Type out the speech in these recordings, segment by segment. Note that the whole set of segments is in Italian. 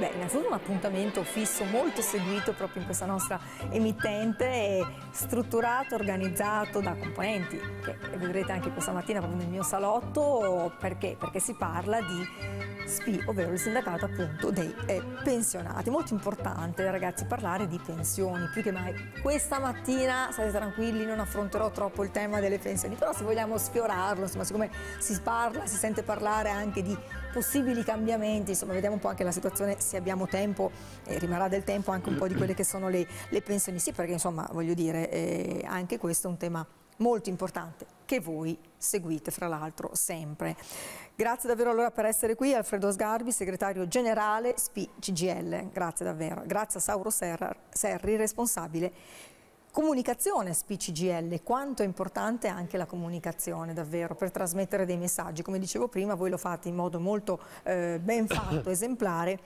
Beh, innanzitutto un appuntamento fisso molto seguito proprio in questa nostra emittente, strutturato, organizzato da componenti, che vedrete anche questa mattina proprio nel mio salotto, perché? Perché si parla di SPI, ovvero il sindacato appunto dei eh, pensionati. Molto importante ragazzi parlare di pensioni, più che mai questa mattina state tranquilli, non affronterò troppo il tema delle pensioni, però se vogliamo sfiorarlo, insomma siccome si parla, si sente parlare anche di possibili cambiamenti, insomma vediamo un po' anche la situazione, se abbiamo tempo, eh, rimarrà del tempo anche un po' di quelle che sono le, le pensioni, sì perché insomma voglio dire eh, anche questo è un tema molto importante che voi seguite fra l'altro sempre. Grazie davvero allora per essere qui Alfredo Sgarbi, segretario generale SPI CGL, grazie davvero. Grazie a Sauro Serra, Serri, responsabile comunicazione SPI CGL, quanto è importante anche la comunicazione davvero per trasmettere dei messaggi. Come dicevo prima voi lo fate in modo molto eh, ben fatto, esemplare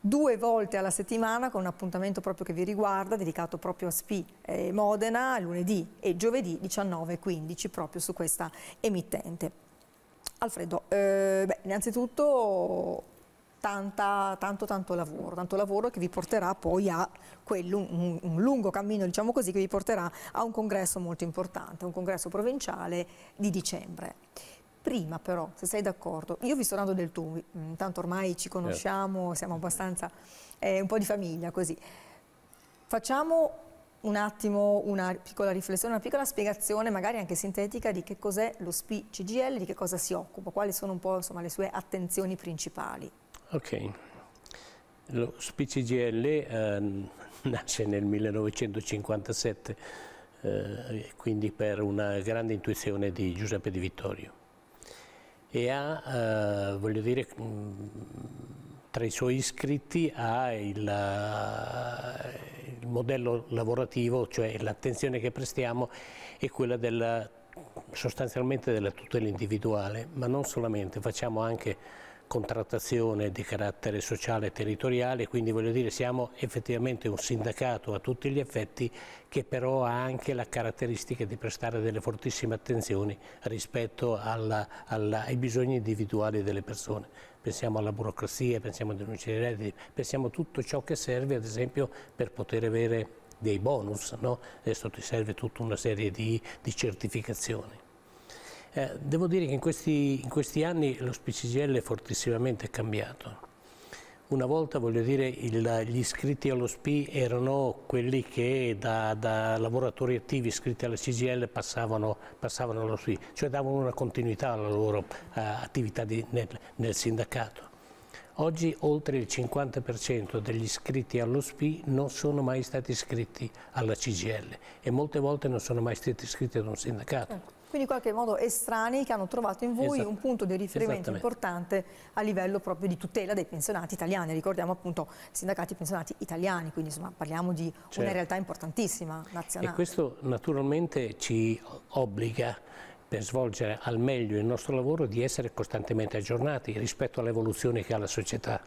due volte alla settimana con un appuntamento proprio che vi riguarda, dedicato proprio a SPI eh, Modena, lunedì e giovedì 19.15 proprio su questa emittente. Alfredo, eh, beh, innanzitutto tanta, tanto tanto lavoro, tanto lavoro che vi porterà poi a quello, un, un, lungo cammino diciamo così, che vi porterà a un congresso molto importante, un congresso provinciale di dicembre prima però, se sei d'accordo, io vi sto dando del tu, intanto mm, ormai ci certo. conosciamo, siamo abbastanza eh, un po' di famiglia così. Facciamo un attimo una piccola riflessione, una piccola spiegazione magari anche sintetica di che cos'è lo SPI CGL, di che cosa si occupa, quali sono un po' insomma, le sue attenzioni principali. Ok, lo SPI CGL eh, nasce nel 1957, eh, quindi per una grande intuizione di Giuseppe Di Vittorio e ha, eh, voglio dire, mm, tra i suoi iscritti ha il, eh, il modello lavorativo, cioè l'attenzione che prestiamo è quella della, sostanzialmente della tutela individuale, ma non solamente, facciamo anche contrattazione di carattere sociale e territoriale, quindi voglio dire siamo effettivamente un sindacato a tutti gli effetti che però ha anche la caratteristica di prestare delle fortissime attenzioni rispetto alla, alla, ai bisogni individuali delle persone. Pensiamo alla burocrazia, pensiamo alle denunce di redditi, pensiamo a tutto ciò che serve ad esempio per poter avere dei bonus, no? adesso ti serve tutta una serie di, di certificazioni. Eh, devo dire che in questi, in questi, anni lo SPCGL è fortissimamente cambiato. Una volta, voglio dire, il, gli iscritti allo SPI erano quelli che da, da lavoratori attivi iscritti alla CGL passavano, passavano, allo SPI, cioè davano una continuità alla loro eh, attività di, nel, nel sindacato. Oggi oltre il 50% degli iscritti allo SPI non sono mai stati iscritti alla CGL e molte volte non sono mai stati iscritti ad un sindacato. Certo quindi in qualche modo estranei che hanno trovato in voi esatto. un punto di riferimento importante a livello proprio di tutela dei pensionati italiani, ricordiamo appunto sindacati pensionati italiani, quindi insomma parliamo di certo. una realtà importantissima nazionale. E questo naturalmente ci obbliga per svolgere al meglio il nostro lavoro di essere costantemente aggiornati rispetto all'evoluzione che ha la società.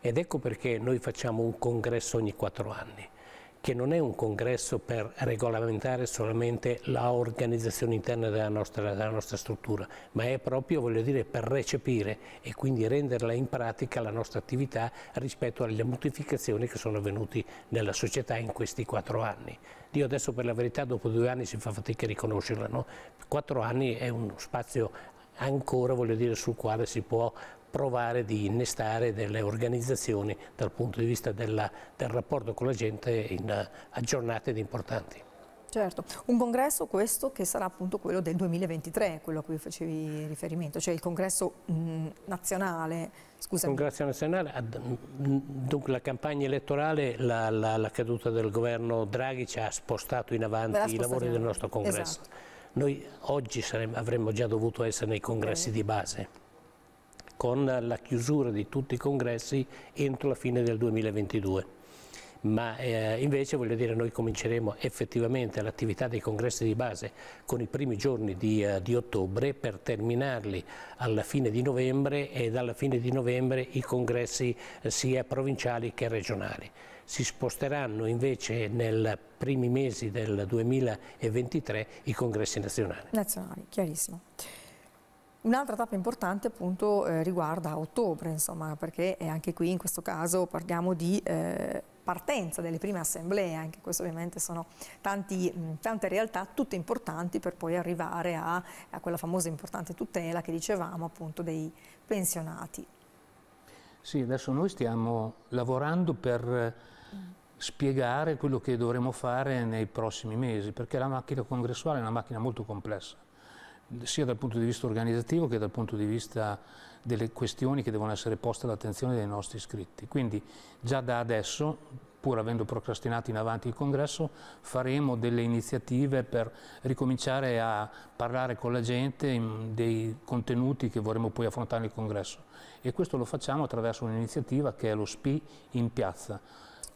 Ed ecco perché noi facciamo un congresso ogni quattro anni che non è un congresso per regolamentare solamente la organizzazione interna della nostra, della nostra struttura, ma è proprio voglio dire, per recepire e quindi renderla in pratica la nostra attività rispetto alle modificazioni che sono avvenute nella società in questi quattro anni. Io adesso per la verità dopo due anni si fa fatica a riconoscerla, no? quattro anni è uno spazio ancora voglio dire, sul quale si può provare di innestare delle organizzazioni dal punto di vista della, del rapporto con la gente in, eh, a ed importanti. Certo, un congresso questo che sarà appunto quello del 2023, quello a cui facevi riferimento, cioè il congresso mh, mm, nazionale. Scusami. Il congresso nazionale, mm, dunque la campagna elettorale, la, la, la, caduta del governo Draghi ci ha spostato in avanti i lavori del nostro congresso. Esatto. Noi oggi saremmo, avremmo già dovuto essere nei congressi okay. di base con la chiusura di tutti i congressi entro la fine del 2022 ma eh, invece voglio dire noi cominceremo effettivamente l'attività dei congressi di base con i primi giorni di, uh, di, ottobre per terminarli alla fine di novembre e dalla fine di novembre i congressi eh, sia provinciali che regionali. Si sposteranno invece nei primi mesi del 2023 i congressi nazionali. Nazionali, chiarissimo. Un'altra tappa importante appunto eh, riguarda ottobre, insomma, perché anche qui in questo caso parliamo di eh, partenza delle prime assemblee, anche queste ovviamente sono tanti, tante realtà, tutte importanti per poi arrivare a, a quella famosa importante tutela che dicevamo appunto dei pensionati. Sì, adesso noi stiamo lavorando per eh, spiegare quello che dovremo fare nei prossimi mesi, perché la macchina congressuale è una macchina molto complessa sia dal punto di vista organizzativo che dal punto di vista delle questioni che devono essere poste all'attenzione dei nostri iscritti. Quindi già da adesso, pur avendo procrastinato in avanti il congresso, faremo delle iniziative per ricominciare a parlare con la gente dei contenuti che vorremmo poi affrontare nel congresso. E questo lo facciamo attraverso un'iniziativa che è lo SPI in piazza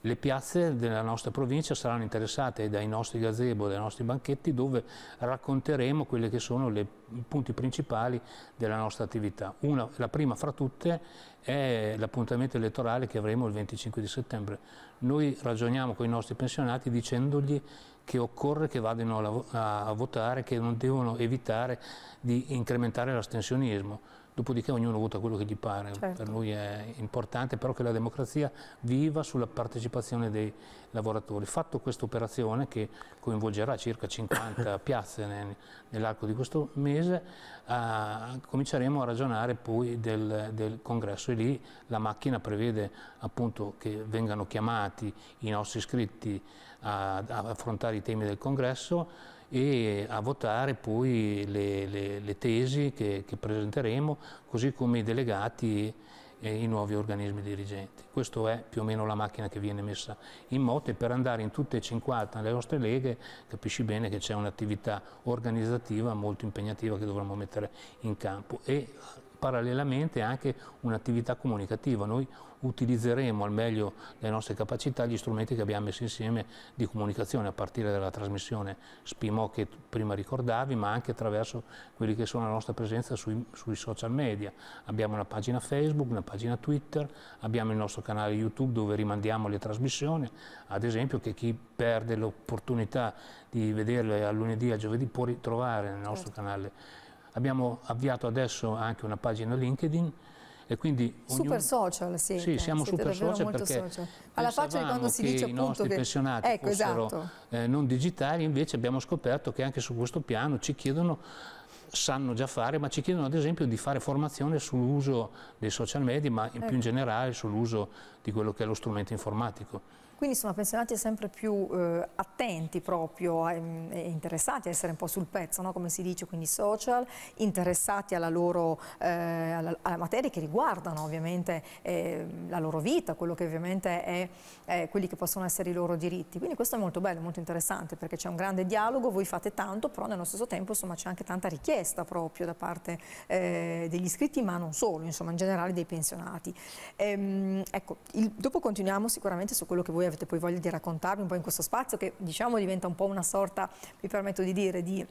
le piazze della nostra provincia saranno interessate dai nostri gazebo, dai nostri banchetti dove racconteremo quelli che sono i punti principali della nostra attività. Una, la prima fra tutte è l'appuntamento elettorale che avremo il 25 di settembre. Noi ragioniamo con i nostri pensionati dicendogli che occorre che vadano a, a votare, che non devono evitare di incrementare l'astensionismo dopodiché ognuno vota quello che gli pare, certo. per lui è importante però che la democrazia viva sulla partecipazione dei lavoratori. Fatto questa operazione che coinvolgerà circa 50 piazze nell'arco di questo mese, eh, cominceremo a ragionare poi del, del congresso e lì la macchina prevede appunto che vengano chiamati i nostri iscritti a, a affrontare i temi del congresso, e a votare poi le, le, le tesi che, che, presenteremo, così come i delegati e i nuovi organismi dirigenti. Questa è più o meno la macchina che viene messa in moto e per andare in tutte e 50 le nostre leghe capisci bene che c'è un'attività organizzativa molto impegnativa che dovremmo mettere in campo e parallelamente anche un'attività comunicativa. Noi utilizzeremo al meglio le nostre capacità gli strumenti che abbiamo messo insieme di comunicazione a partire dalla trasmissione Spimo che prima ricordavi ma anche attraverso quelli che sono la nostra presenza sui, sui social media. Abbiamo una pagina Facebook, una pagina Twitter, abbiamo il nostro canale YouTube dove rimandiamo le trasmissioni, ad esempio che chi perde l'opportunità di vederle a lunedì a giovedì può ritrovare nel nostro certo. canale. Abbiamo avviato adesso anche una pagina LinkedIn e quindi super ognuno... social siete. Sì, siamo siete super social perché social. alla faccia di quando si dice appunto i nostri che... pensionati ecco, fossero esatto. eh, non digitali, invece abbiamo scoperto che anche su questo piano ci chiedono sanno già fare, ma ci chiedono ad esempio di fare formazione sull'uso dei social media, ma in eh. più in ecco. generale sull'uso di quello che è lo strumento informatico. Quindi insomma pensionati sempre più eh, attenti proprio mm, e interessati a essere un po' sul pezzo, no? come si dice, quindi social, interessati alla loro eh, alla, alla materia che riguardano ovviamente eh, la loro vita, quello che ovviamente è, è eh, quelli che possono essere i loro diritti. Quindi questo è molto bello, molto interessante perché c'è un grande dialogo, voi fate tanto, però nello stesso tempo insomma c'è anche tanta richiesta proprio da parte eh, degli iscritti, ma non solo, insomma in generale dei pensionati. Ehm, ecco, il, dopo continuiamo sicuramente su quello che voi voi avete poi voglia di raccontarmi un po' in questo spazio che diciamo diventa un po' una sorta, mi permetto di dire, di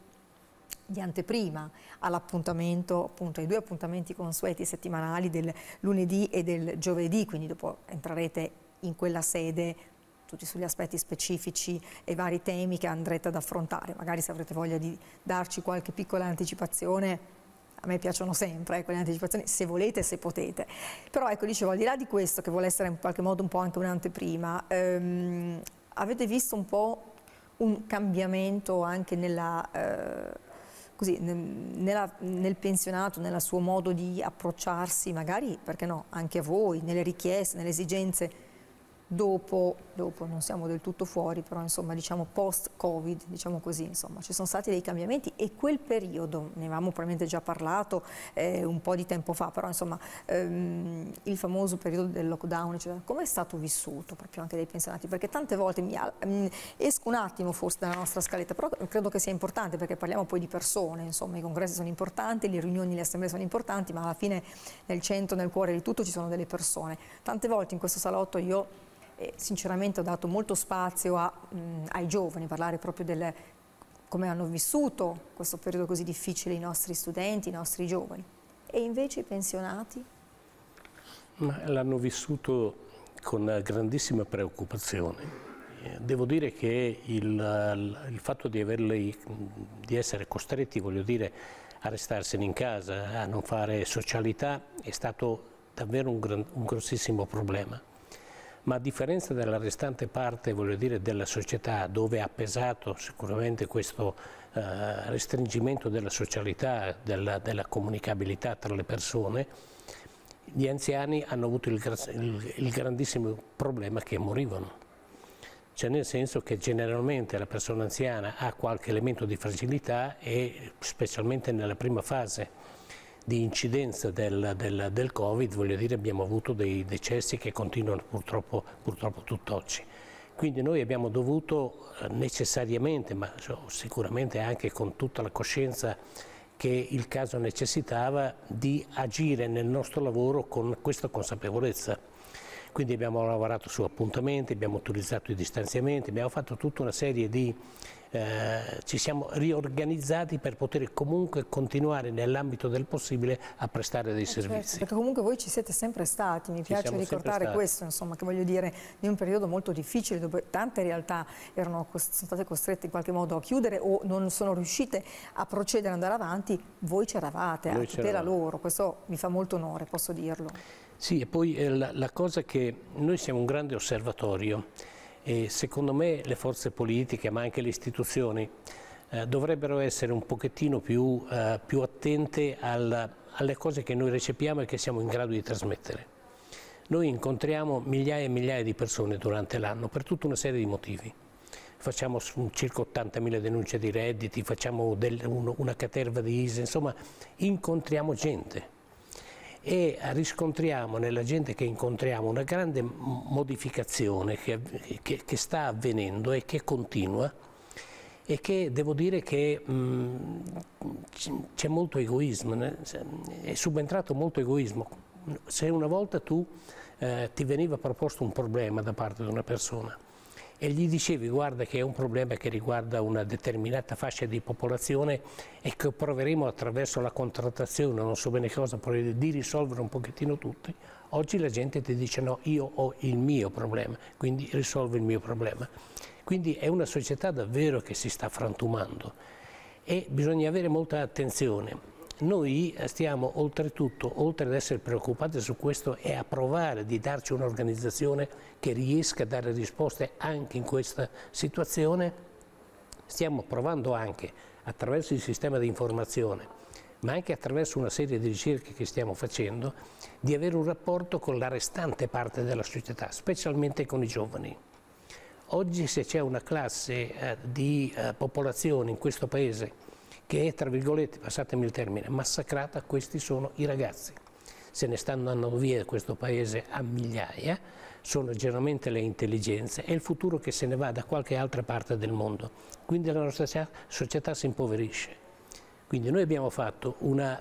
di anteprima all'appuntamento, appunto ai due appuntamenti consueti settimanali del lunedì e del giovedì, quindi dopo entrerete in quella sede tutti sugli aspetti specifici e vari temi che andrete ad affrontare. Magari se avrete voglia di darci qualche piccola anticipazione a me piacciono sempre eh, ecco, quelle anticipazioni, se volete, se potete. Però ecco, dicevo, al di là di questo, che vuole essere in qualche modo un po' anche un'anteprima, ehm, avete visto un po' un cambiamento anche nella... Eh, così, nella, nel pensionato, nel suo modo di approcciarsi, magari, perché no, anche a voi, nelle richieste, nelle esigenze dopo, dopo, non siamo del tutto fuori, però insomma diciamo post-Covid, diciamo così, insomma ci sono stati dei cambiamenti e quel periodo, ne avevamo probabilmente già parlato eh, un po' di tempo fa, però insomma ehm, il famoso periodo del lockdown, eccetera, come è stato vissuto proprio anche dai pensionati? Perché tante volte mi, ehm, esco un attimo forse dalla nostra scaletta, però credo che sia importante perché parliamo poi di persone, insomma i congressi sono importanti, le riunioni, le assemblee sono importanti, ma alla fine nel centro, nel cuore di tutto ci sono delle persone. Tante volte in questo salotto io e sinceramente ho dato molto spazio a, mh, ai giovani, parlare proprio del come hanno vissuto questo periodo così difficile i nostri studenti, i nostri giovani. E invece i pensionati? L'hanno vissuto con grandissima preoccupazione. Eh, devo dire che il, il fatto di, averli, di essere costretti, voglio dire, a restarsene in casa, a non fare socialità, è stato davvero un, gran, un grossissimo problema ma a differenza della restante parte dire, della società dove ha pesato sicuramente questo eh, restringimento della socialità, della, della, comunicabilità tra le persone, gli anziani hanno avuto il, il, il grandissimo problema che morivano cioè nel senso che generalmente la persona anziana ha qualche elemento di fragilità e specialmente nella prima fase di incidenza del, del, del, Covid, voglio dire, abbiamo avuto dei decessi che continuano purtroppo, purtroppo tutt'oggi. Quindi noi abbiamo dovuto eh, necessariamente, ma sicuramente anche con tutta la coscienza che il caso necessitava, di agire nel nostro lavoro con questa consapevolezza. Quindi abbiamo lavorato su appuntamenti, abbiamo utilizzato i distanziamenti, abbiamo fatto tutta una serie di eh, ci siamo riorganizzati per poter comunque continuare nell'ambito del possibile a prestare dei eh certo, servizi. Certo, perché comunque voi ci siete sempre stati, mi ci piace ricordare questo, insomma, che voglio dire, in un periodo molto difficile dove tante realtà erano, sono state costrette in qualche modo a chiudere o non sono riuscite a procedere, ad andare avanti, voi c'eravate, a tutela loro, questo mi fa molto onore, posso dirlo. Sì, e poi eh, la, la cosa che noi siamo un grande osservatorio, e secondo me le forze politiche ma anche le istituzioni eh, dovrebbero essere un pochettino più, eh, più attente al, alle cose che noi recepiamo e che siamo in grado di trasmettere. Noi incontriamo migliaia e migliaia di persone durante l'anno per tutta una serie di motivi. Facciamo circa 80.000 denunce di redditi, facciamo del, uno, una caterva di ISE, insomma incontriamo gente e riscontriamo nella gente che incontriamo una grande modificazione che, che, che sta avvenendo e che continua e che devo dire che mhmm, c'è molto egoismo, è subentrato molto egoismo. Se una volta tu eh, ti veniva proposto un problema da parte di una persona, e gli dicevi guarda che è un problema che riguarda una determinata fascia di popolazione e che proveremo attraverso la contrattazione, non so bene cosa, di risolvere un pochettino tutti, oggi la gente ti dice no, io ho il mio problema, quindi risolvo il mio problema. Quindi è una società davvero che si sta frantumando e bisogna avere molta attenzione noi eh, stiamo oltretutto, oltre ad essere preoccupati su questo e a provare di darci un'organizzazione che riesca a dare risposte anche in questa situazione, stiamo provando anche attraverso il sistema di informazione ma anche attraverso una serie di ricerche che stiamo facendo, di avere un rapporto con la restante parte della società, specialmente con i giovani. Oggi se c'è una classe eh, di eh, popolazione in questo Paese che è, tra virgolette, passatemi il termine, massacrata, questi sono i ragazzi. Se ne stanno andando via da questo paese a migliaia, sono generalmente le intelligenze, è il futuro che se ne va da qualche altra parte del mondo. Quindi la nostra società si impoverisce. Quindi noi abbiamo fatto una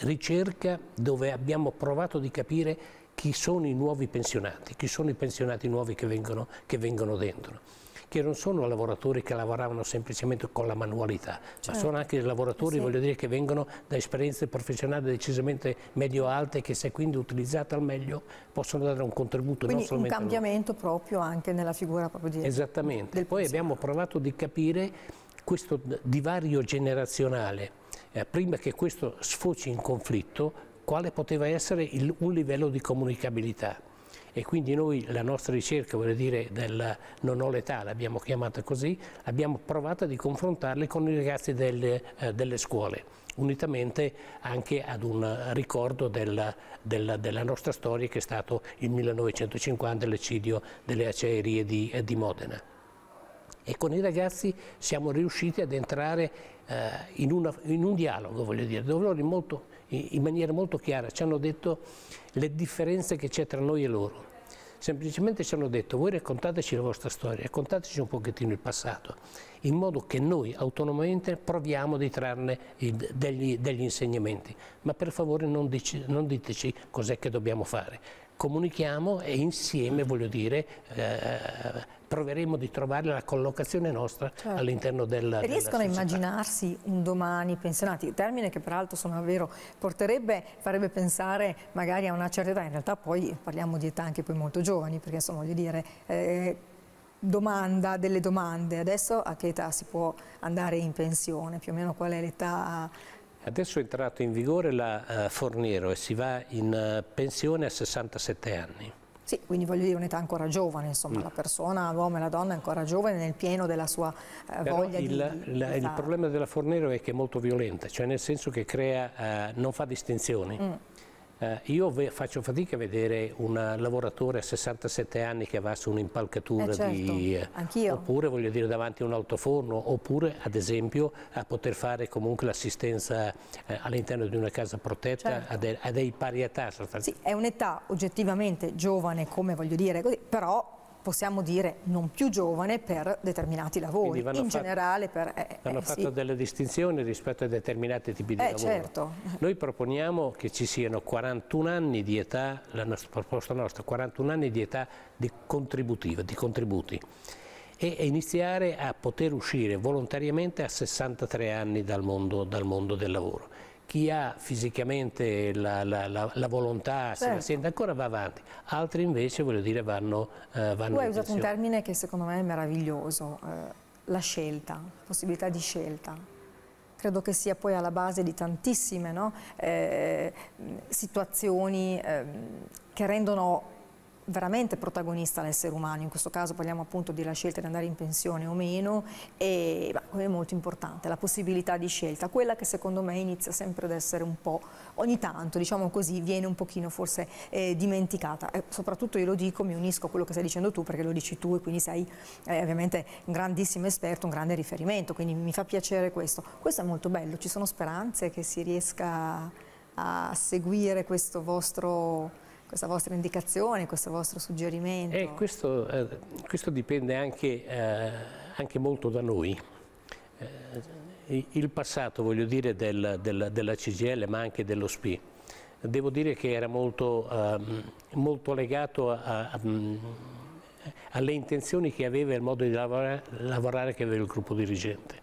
ricerca dove abbiamo provato di capire chi sono i nuovi pensionati, chi sono i pensionati nuovi che vengono, che vengono dentro che non sono lavoratori che lavoravano semplicemente con la manualità, certo. ma sono anche lavoratori sì. dire, che vengono da esperienze professionali decisamente medio-alte che se quindi utilizzate al meglio possono dare un contributo. Quindi un cambiamento loro. proprio anche nella figura proprio di... Esattamente. Poi pensiero. abbiamo provato di capire questo divario generazionale. Eh, prima che questo sfoci in conflitto, quale poteva essere il, un livello di comunicabilità e quindi noi la nostra ricerca, vuol dire del non ho l'età, l'abbiamo chiamata così, abbiamo provato di confrontarle con i ragazzi delle, eh, delle scuole unitamente anche ad un ricordo della, della, della, nostra storia che è stato il 1950 l'eccidio delle acciaierie di, eh, di Modena e con i ragazzi siamo riusciti ad entrare eh, in, una, in, un dialogo, voglio dire, dove loro molto in maniera molto chiara, ci hanno detto le differenze che c'è tra noi e loro. Semplicemente ci hanno detto voi raccontateci la vostra storia, raccontateci un pochettino il passato, in modo che noi autonomamente proviamo di trarne degli, degli insegnamenti, ma per favore non, dici, non diteci cos'è che dobbiamo fare, comunichiamo e insieme, mm. voglio dire, eh, proveremo di trovare la collocazione nostra certo. all'interno del Riescono a immaginarsi un domani pensionati, termine che peraltro, sono vero, porterebbe, farebbe pensare magari a una certa età, in realtà poi parliamo di età anche poi molto giovani, perché insomma, voglio dire... Eh, domanda delle domande, adesso a che età si può andare in pensione, più o meno qual è l'età Adesso è entrata in vigore la uh, Fornero e si va in uh, pensione a 67 anni. Sì, quindi voglio dire un'età ancora giovane, insomma, mm. la persona, l'uomo e la donna è ancora giovane nel pieno della sua eh, voglia il, di, la, di Il problema della Fornero è che è molto violenta, cioè nel senso che crea, eh, non fa distinzioni. Mm. Eh, io faccio fatica a vedere un lavoratore a 67 anni che va su un'impalcatura eh certo, eh, oppure voglio dire davanti a un autoforno oppure ad esempio a poter fare comunque l'assistenza eh, all'interno di una casa protetta certo. a, de a, dei pari età Sì, è un'età oggettivamente giovane come voglio dire così, però possiamo dire non più giovane per determinati lavori, in fatto, generale per... Eh, hanno eh, eh fatto sì. delle distinzioni rispetto a determinati tipi di eh, lavoro. Certo. Noi proponiamo che ci siano 41 anni di età, la nostra, proposta nostra, 41 anni di età di contributiva, di contributi e, iniziare a poter uscire volontariamente a 63 anni dal mondo, dal mondo del lavoro chi ha fisicamente la, la, la, la volontà, certo. se la certo. sente ancora va avanti, altri invece voglio dire vanno, eh, vanno Tu hai usato un termine che secondo me è meraviglioso, eh, la scelta, possibilità di scelta credo che sia poi alla base di tantissime no? eh, situazioni eh, che rendono veramente protagonista l'essere umano, in questo caso parliamo appunto della scelta di andare in pensione o meno, e, è molto importante, la possibilità di scelta, quella che secondo me inizia sempre ad essere un po', ogni tanto diciamo così, viene un pochino forse eh, dimenticata, e soprattutto io lo dico, mi unisco a quello che stai dicendo tu perché lo dici tu e quindi sei eh, ovviamente un grandissimo esperto, un grande riferimento, quindi mi fa piacere questo, questo è molto bello, ci sono speranze che si riesca a seguire questo vostro questa vostra indicazione, questo vostro suggerimento. Eh, questo, eh, questo, dipende anche, eh, anche, molto da noi. Eh, il passato, voglio dire, del, del, della CGL ma anche dello SPI, devo dire che era molto, ehm, molto legato a, a, mm, alle intenzioni che aveva e al modo di lavorare, lavorare che aveva il gruppo dirigente.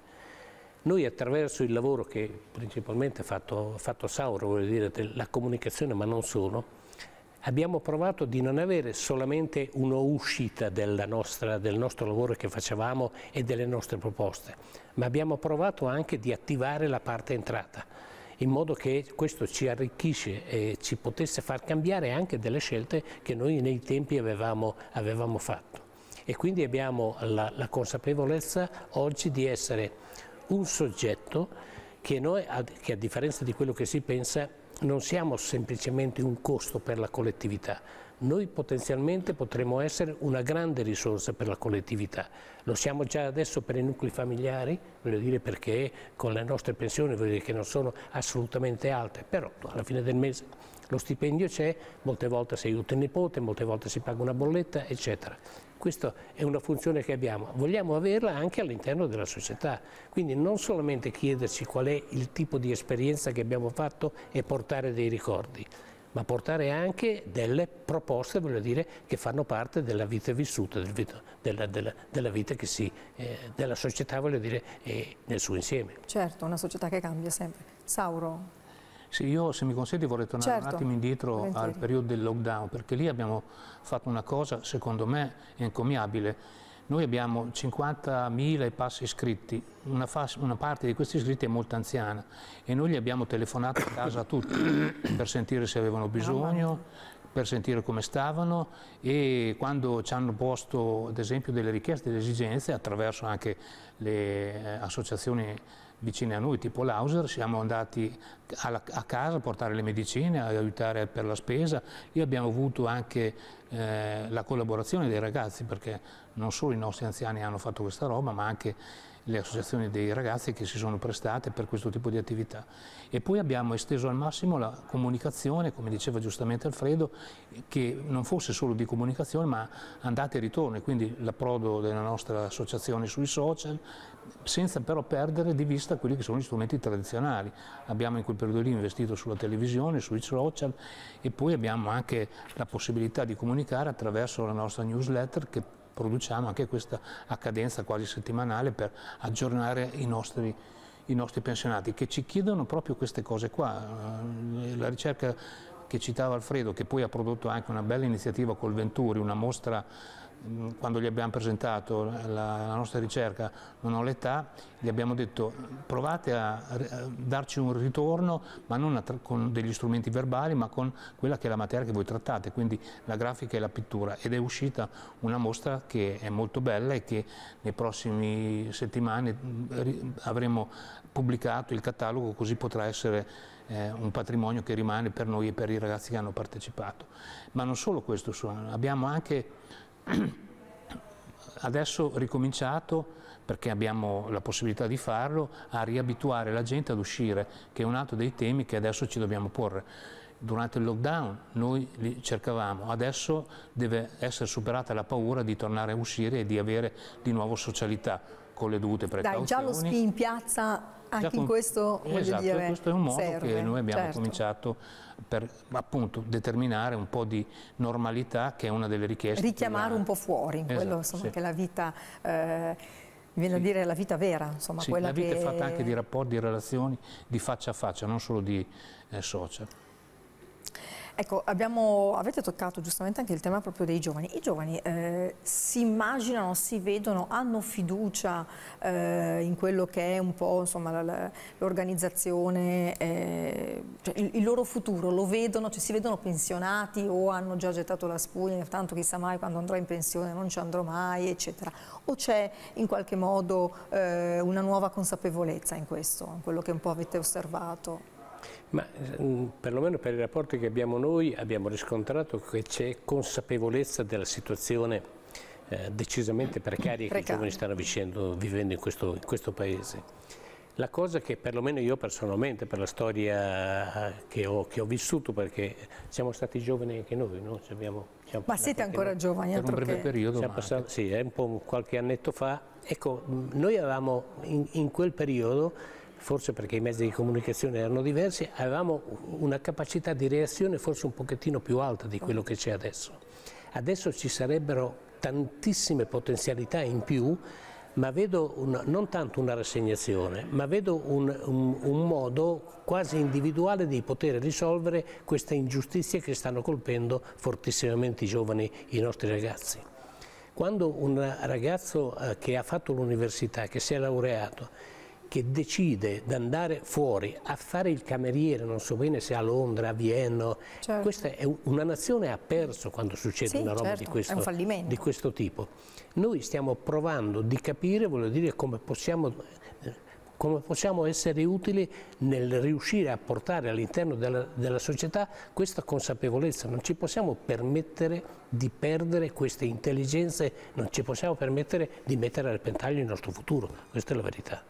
Noi attraverso il lavoro che principalmente ha fatto, fatto Sauro, voglio dire, della comunicazione ma non solo, abbiamo provato di non avere solamente un'uscita del nostro lavoro che facevamo e delle nostre proposte, ma abbiamo provato anche di attivare la parte entrata in modo che questo ci arricchisce e ci potesse far cambiare anche delle scelte che noi nei tempi avevamo, avevamo fatto. E quindi abbiamo la, la consapevolezza oggi di essere un soggetto che, noi, che a differenza di quello che si pensa non siamo semplicemente un costo per la collettività, noi potenzialmente potremmo essere una grande risorsa per la collettività. Lo siamo già adesso per i nuclei familiari, voglio dire perché con le nostre pensioni voglio dire che non sono assolutamente alte, però alla fine del mese lo stipendio c'è, molte volte si aiuta il nipote, molte volte si paga una bolletta, eccetera. Questa è una funzione che abbiamo, vogliamo averla anche all'interno della società, quindi non solamente chiederci qual è il tipo di esperienza che abbiamo fatto e portare dei ricordi, ma portare anche delle proposte, voglio dire, che fanno parte della vita vissuta, del vita, della, della, della, vita che si, eh, della società, voglio dire, nel suo insieme. Certo, una società che cambia sempre. Sauro, sì, io se mi consenti vorrei tornare certo. un attimo indietro Volentieri. al periodo del lockdown, perché lì abbiamo fatto una cosa secondo me encomiabile. Noi abbiamo 50.000 e passi iscritti, una, una, parte di questi iscritti è molto anziana e noi gli abbiamo telefonato a casa a tutti per sentire se avevano bisogno, per sentire come stavano e quando ci hanno posto ad esempio delle richieste, delle esigenze attraverso anche le eh, associazioni vicini a noi, tipo l'Auser, siamo andati alla, a casa a portare le medicine, ad aiutare per la spesa e abbiamo avuto anche eh, la collaborazione dei ragazzi perché non solo i nostri anziani hanno fatto questa roba ma anche le associazioni dei ragazzi che si sono prestate per questo tipo di attività. E poi abbiamo esteso al massimo la comunicazione, come diceva giustamente Alfredo, che non fosse solo di comunicazione ma andate e ritorno, e quindi l'approdo della nostra associazione sui social, senza però perdere di vista quelli che sono gli strumenti tradizionali. Abbiamo in quel periodo lì investito sulla televisione, sui social e poi abbiamo anche la possibilità di comunicare attraverso la nostra newsletter che produciamo anche questa a cadenza quasi settimanale per aggiornare i nostri, i nostri pensionati che ci chiedono proprio queste cose qua. Eh, la ricerca che citava Alfredo, che poi ha prodotto anche una bella iniziativa col Venturi, una mostra quando gli abbiamo presentato la, la nostra ricerca Non ho l'età, gli abbiamo detto provate a, a eh, darci un ritorno, ma non con degli strumenti verbali, ma con quella che è la materia che voi trattate, quindi la grafica e la pittura. Ed è uscita una mostra che è molto bella e che nei prossimi settimane mm, avremo pubblicato il catalogo, così potrà essere eh, un patrimonio che rimane per noi e per i ragazzi che hanno partecipato. Ma non solo questo, abbiamo anche adesso ricominciato, perché abbiamo la possibilità di farlo, a riabituare la gente ad uscire, che è un altro dei temi che adesso ci dobbiamo porre. Durante il lockdown noi li cercavamo, adesso deve essere superata la paura di tornare a uscire e di avere di nuovo socialità con le dute precauzioni. Dai, già lo spi in piazza anche con... in questo, esatto, dire, questo è un modo serve, che noi abbiamo certo. cominciato per appunto determinare un po' di normalità che è una delle richieste. Richiamare della... un po' fuori, esatto, quello insomma, sì. che la vita... Eh, viene a dire la vita vera, insomma, sì, quella la vita che... è fatta anche di rapporti, di relazioni, di faccia a faccia, non solo di eh, social. Ecco, abbiamo, avete toccato giustamente anche il tema proprio dei giovani. I giovani eh, si immaginano, si vedono, hanno fiducia eh, in quello che è un po' l'organizzazione, eh, cioè il, il, loro futuro, lo vedono, cioè si vedono pensionati o hanno già gettato la spugna, tanto chissà mai quando andrò in pensione, non ci andrò mai, eccetera. O c'è in qualche modo eh, una nuova consapevolezza in questo, in quello che un po' avete osservato? Ma mm, perlomeno per i rapporti che abbiamo noi abbiamo riscontrato che c'è consapevolezza della situazione eh, decisamente precaria, Precario. che i giovani stanno vicendo, vivendo in questo, in questo paese. La cosa che perlomeno io personalmente, per la storia eh, che ho, che ho vissuto, perché siamo stati giovani anche noi, no? abbiamo, ma siete ancora noi, giovani? Per un breve che... periodo. Passati, sì, è un po' qualche annetto fa. Ecco, mm, noi avevamo in, in quel periodo forse perché i mezzi di comunicazione erano diversi, avevamo una capacità di reazione forse un pochettino più alta di quello che c'è adesso. Adesso ci sarebbero tantissime potenzialità in più, ma vedo un, non tanto una rassegnazione, ma vedo un, un, un, modo quasi individuale di poter risolvere queste ingiustizie che stanno colpendo fortissimamente i giovani, i nostri ragazzi. Quando un ragazzo eh, che ha fatto l'università, che si è laureato, che decide di andare fuori a fare il cameriere, non so bene se a Londra, a Vienna, certo. questa è una nazione ha perso quando succede sì, una roba certo. di, questo, un di, questo, tipo. Noi stiamo provando di capire, voglio dire, come possiamo, come possiamo essere utili nel riuscire a portare all'interno della, della società questa consapevolezza. Non ci possiamo permettere di perdere queste intelligenze, non ci possiamo permettere di mettere a repentaglio il nostro futuro, questa è la verità.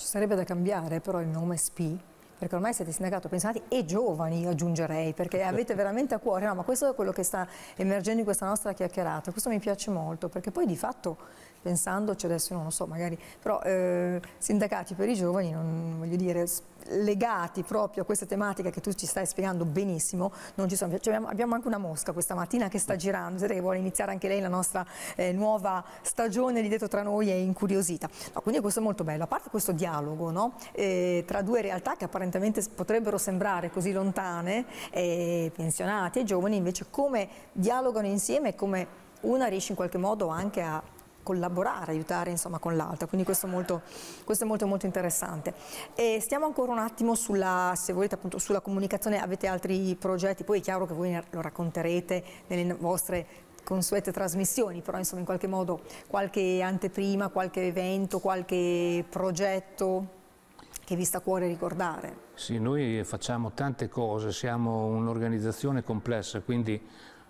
Ci sarebbe da cambiare però il nome SPI perché ormai siete sindacato pensionati e giovani aggiungerei, perché avete veramente a cuore, no, ma questo è quello che sta emergendo in questa nostra chiacchierata, questo mi piace molto, perché poi di fatto pensandoci cioè adesso non lo so magari, però eh, sindacati per i giovani, non, voglio dire, legati proprio a questa tematica che tu ci stai spiegando benissimo, non ci sono, cioè, abbiamo anche una mosca questa mattina che sta girando, che vuole iniziare anche lei la nostra eh, nuova stagione lì dietro tra noi è incuriosita. No, quindi questo è molto bello, a parte questo dialogo no? eh, tra due realtà che apparentemente potrebbero sembrare così lontane, eh, pensionati e giovani, invece come dialogano insieme e come una riesce in qualche modo anche a collaborare, aiutare insomma, con l'altra, quindi questo, molto, questo è molto, molto interessante. E stiamo ancora un attimo sulla, se volete, appunto, sulla comunicazione, avete altri progetti, poi è chiaro che voi lo racconterete nelle vostre consuete trasmissioni, però insomma in qualche modo qualche anteprima, qualche evento, qualche progetto che vi sta a cuore ricordare. Sì, noi facciamo tante cose, siamo un'organizzazione complessa, quindi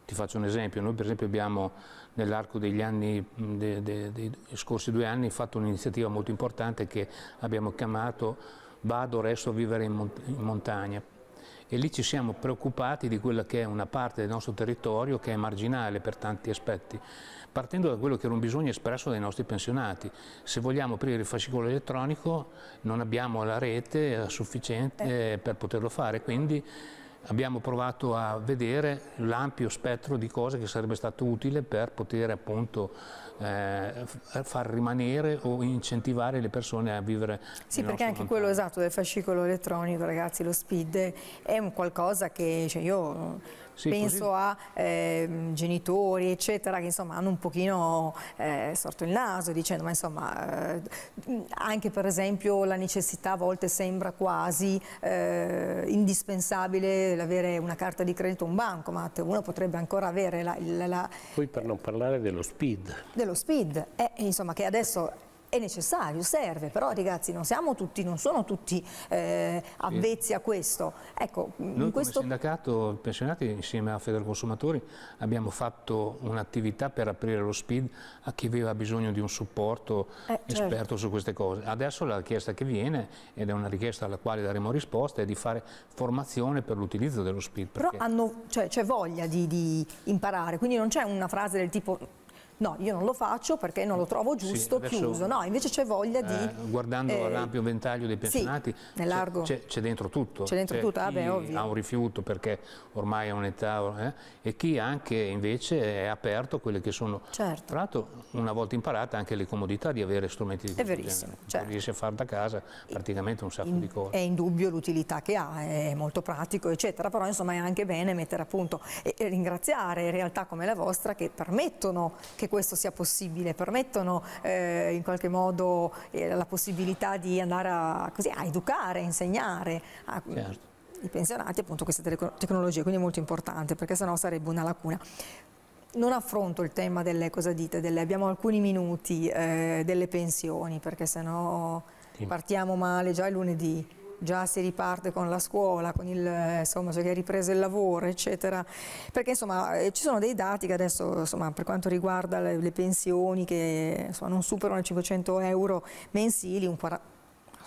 ti faccio un esempio, noi per esempio abbiamo nell'arco degli anni, de, de, dei scorsi due anni fatto un'iniziativa molto importante che abbiamo chiamato Vado resto a vivere in, mont in montagna e lì ci siamo preoccupati di quella che è una parte del nostro territorio che è marginale per tanti aspetti, partendo da quello che era un bisogno espresso dai nostri pensionati. Se vogliamo aprire il fascicolo elettronico non abbiamo la rete sufficiente eh. Eh, per poterlo fare, quindi abbiamo provato a vedere l'ampio spettro di cose che sarebbe stato utile per poter appunto eh, far rimanere o incentivare le persone a vivere Sì, perché anche lontano. quello esatto del fascicolo elettronico, ragazzi, lo SPID è un qualcosa che cioè io sì, penso così. a eh, genitori eccetera che insomma hanno un pochino eh, sorto il naso dicendo ma insomma eh, anche per esempio la necessità a volte sembra quasi eh, indispensabile l'avere una carta di credito un banco bancomat uno potrebbe ancora avere la, la, la, poi per non parlare dello speed dello speed insomma che adesso è necessario, serve, però ragazzi non, tutti, non sono tutti eh, avvezzi a questo. Ecco, Noi questo... come sindacato pensionati insieme a Consumatori abbiamo fatto un'attività per aprire lo SPID a chi aveva bisogno di un supporto eh, certo. esperto certo. su queste cose. Adesso la richiesta che viene, ed è una richiesta alla quale daremo risposta, è di fare formazione per l'utilizzo dello SPID. Però cioè, c'è cioè, voglia di, di imparare, quindi non c'è una frase del tipo no, io non lo faccio perché non lo trovo giusto, sì, chiuso. No, invece c'è voglia di... Eh, guardando eh, l'ampio ventaglio dei pensionati, sì, c'è dentro tutto. C'è dentro cioè, tutto, ah, ovvio. ha un rifiuto perché ormai è un'età eh, e chi anche invece è aperto a quelle che sono... Certo. Tra l'altro, una volta imparate anche le comodità di avere strumenti di questo È verissimo, genere. Certo. Riesce a fare da casa praticamente un sacco in, di cose. È indubbio l'utilità che ha, è molto pratico, eccetera, però insomma è anche bene mettere a punto e, e ringraziare realtà come la vostra che permettono che questo sia possibile, permettono eh, in qualche modo eh, la possibilità di andare a, così, a educare, a insegnare. A, certo. i pensionati appunto queste tecnologie, quindi è molto importante perché sennò sarebbe una lacuna non affronto il tema delle, cosa dite, delle, abbiamo alcuni minuti eh, delle pensioni perché sennò partiamo male già è lunedì già si riparte con la scuola, con il, insomma, cioè che è ripreso il lavoro, eccetera. Perché insomma eh, ci sono dei dati che adesso, insomma, per quanto riguarda le, le pensioni che insomma, non superano i 500 euro mensili, un 40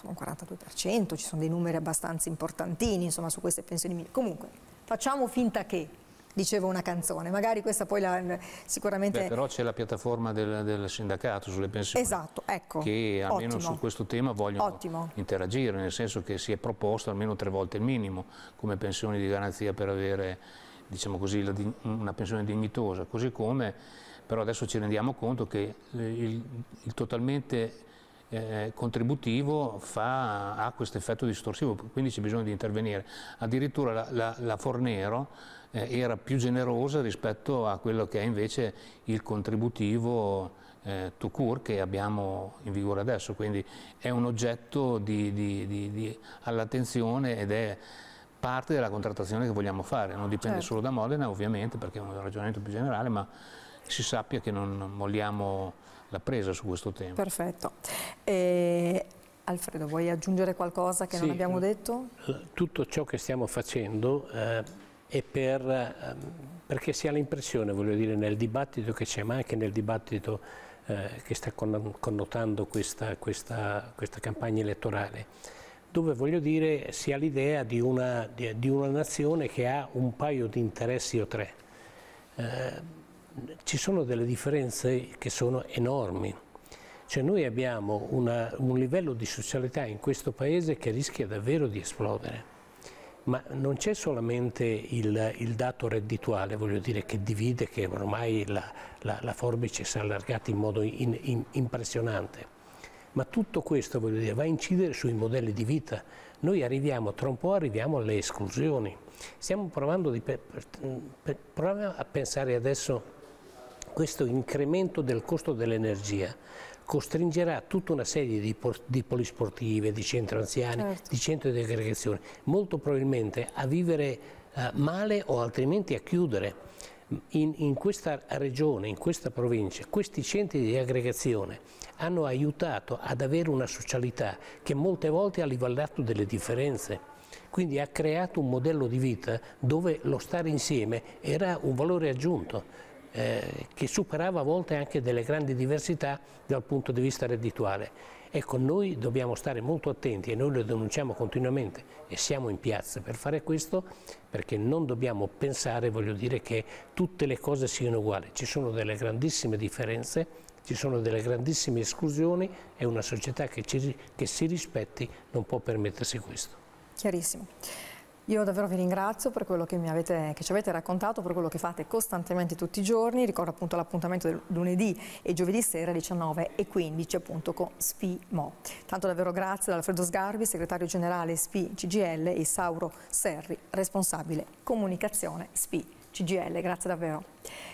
un 42%, ci sono dei numeri abbastanza importantini insomma, su queste pensioni minime. Comunque, facciamo finta che dicevo una canzone, magari questa poi la, sicuramente... Beh, però c'è la piattaforma del, del, sindacato sulle pensioni esatto, ecco. che almeno Ottimo. su questo tema vogliono Ottimo. interagire, nel senso che si è proposto almeno tre volte il minimo come pensioni di garanzia per avere diciamo così, la, una pensione dignitosa, così come però adesso ci rendiamo conto che eh, il, il totalmente eh, contributivo fa, ha questo effetto distorsivo, quindi c'è bisogno di intervenire. Addirittura la, la, la Fornero eh, era più generosa rispetto a quello che è invece il contributivo eh, to cure che abbiamo in vigore adesso, quindi è un oggetto di, di, di, all'attenzione ed è parte della contrattazione che vogliamo fare, non dipende certo. solo da Modena ovviamente perché è un ragionamento più generale, ma si sappia che non molliamo la presa su questo tema. Perfetto. E... Eh, Alfredo, vuoi aggiungere qualcosa che sì, non abbiamo eh, detto? Tutto ciò che stiamo facendo eh, è per, eh, perché si ha l'impressione, voglio dire, nel dibattito che c'è, ma anche nel dibattito eh, che sta connotando questa, questa, questa, campagna elettorale, dove voglio dire si ha l'idea di, di, di una, nazione che ha un paio di interessi o tre eh, ci sono delle differenze che sono enormi. Cioè noi abbiamo una, un livello di socialità in questo paese che rischia davvero di esplodere. Ma non c'è solamente il, il, dato reddituale, voglio dire, che divide, che ormai la, la, la forbice si è allargata in modo in, in, impressionante. Ma tutto questo, voglio dire, va a incidere sui modelli di vita. Noi arriviamo, tra un po' arriviamo alle esclusioni. Stiamo provando di, per, per, a pensare adesso questo incremento del costo dell'energia costringerà tutta una serie di, di polisportive, di centri anziani, certo. di centri di aggregazione, molto probabilmente a vivere eh, male o altrimenti a chiudere. In, in, questa regione, in questa provincia, questi centri di aggregazione hanno aiutato ad avere una socialità che molte volte ha livellato delle differenze. Quindi ha creato un modello di vita dove lo stare insieme era un valore aggiunto eh, che superava a volte anche delle grandi diversità dal punto di vista reddituale. Ecco, noi dobbiamo stare molto attenti e noi lo denunciamo continuamente e siamo in piazza per fare questo perché non dobbiamo pensare, voglio dire, che tutte le cose siano uguali. Ci sono delle grandissime differenze, ci sono delle grandissime esclusioni e una società che, ci, che si rispetti non può permettersi questo. Chiarissimo. Io davvero vi ringrazio per quello che, avete, che, ci avete raccontato, per quello che fate costantemente tutti i giorni. Ricordo appunto l'appuntamento del lunedì e giovedì sera 19 e 15 appunto con SPI Mo. Tanto davvero grazie ad Alfredo Sgarbi, segretario generale SPI CGL e Sauro Serri, responsabile comunicazione SPI CGL. Grazie davvero.